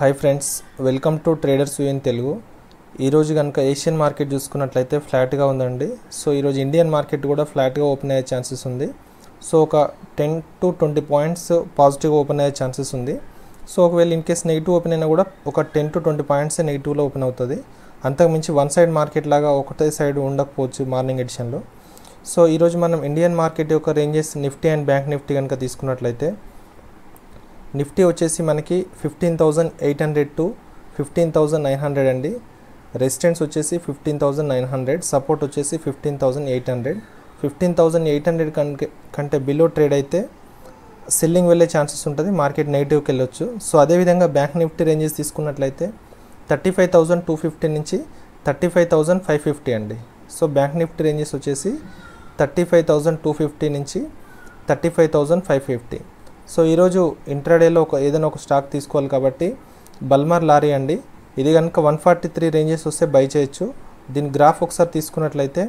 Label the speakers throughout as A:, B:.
A: hi friends welcome to traders view in Telugu ఈరోజు కనుక Asian market చూసుకున్నట్లయితే ఫ్లాట్గా ఉందండి సో ఈరోజు ఇండియన్ మార్కెట్ కూడా ఫ్లాట్గా ఓపెన్ అయ్యే ఛాన్సెస్ ఉంది సో ఒక టెన్ టు ట్వంటీ పాయింట్స్ పాజిటివ్గా ఓపెన్ అయ్యే ఛాన్సెస్ ఉంది సో ఒకవేళ ఇన్ కేస్ నెగిటివ్ ఓపెన్ అయినా కూడా ఒక టెన్ టు ట్వంటీ పాయింట్స్ నెగిటివ్లో ఓపెన్ అవుతుంది అంతకుమించి వన్ సైడ్ మార్కెట్ లాగా ఒకటే సైడ్ ఉండకపోవచ్చు మార్నింగ్ ఎడిషన్లో సో ఈరోజు మనం ఇండియన్ మార్కెట్ యొక్క ranges Nifty and bank Nifty కనుక తీసుకున్నట్లయితే నిఫ్టీ వచ్చేసి మనకి fifteen thousand eight hundred to fifteen thousand nine hundred అండి రెసిస్టెన్స్ వచ్చేసి fifteen thousand nine hundred support వచ్చేసి fifteen thousand eight hundred fifteen thousand eight hundred కంటే కంటే బిలో ట్రేడ్ అయితే సెల్లింగ్ వెళ్ళే ఛాన్సెస్ ఉంటుంది మార్కెట్ నెగిటివ్కి వెళ్ళొచ్చు సో అదేవిధంగా బ్యాంక్ నిఫ్టీ రేంజెస్ తీసుకున్నట్లయితే thirty five thousand two fifty నుంచి thirty five thousand five fifty అండి సో బ్యాంక్ నిఫ్టీ రేంజెస్ వచ్చేసి thirty five thousand two fifty నుంచి thirty five thousand five fifty so ఈరోజు ఇంట్రాడేలో ఒక ఏదైనా ఒక స్టాక్ తీసుకోవాలి కాబట్టి బల్మర్ లారీ అండి ఇది కనుక వన్ ఫార్టీ త్రీ రేంజెస్ వస్తే బై చేయొచ్చు దీని గ్రాఫ్ ఒకసారి తీసుకున్నట్లయితే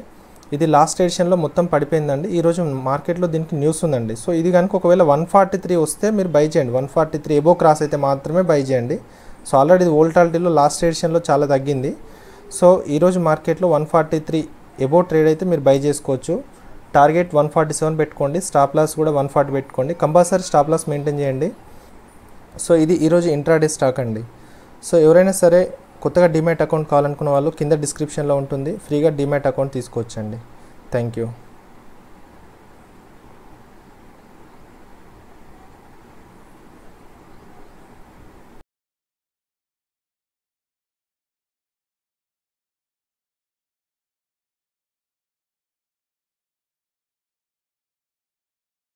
A: ఇది లాస్ట్ ఎడిషన్లో మొత్తం పడిపోయిందండి ఈరోజు మార్కెట్లో దీనికి న్యూస్ ఉందండి సో ఇది కనుక ఒకవేళ వన్ ఫార్టీ త్రీ వస్తే మీరు బై చేయండి one forty three above cross అయితే మాత్రమే బై చేయండి సో ఆల్రెడీ ఇది లాస్ట్ ఎడిషన్లో చాలా తగ్గింది సో ఈరోజు మార్కెట్లో one forty three above trade అయితే మీరు బై చేసుకోవచ్చు టార్గెట్ వన్ ఫార్టీ సెవెన్ పెట్టుకోండి స్టాప్ లాస్ కూడా వన్ ఫార్టీ పెట్టుకోండి కంపల్సరీ స్టాప్ లాస్ మెయింటైన్ చేయండి సో ఇది ఈరోజు ఇంట్రాడే స్టాక్ అండి సో ఎవరైనా సరే కొత్తగా డిమేట్ అకౌంట్ కావాలనుకున్న వాళ్ళు కింద డిస్క్రిప్షన్లో ఉంటుంది ఫ్రీగా డిమేట్ అకౌంట్ తీసుకోవచ్చండి థ్యాంక్ యూ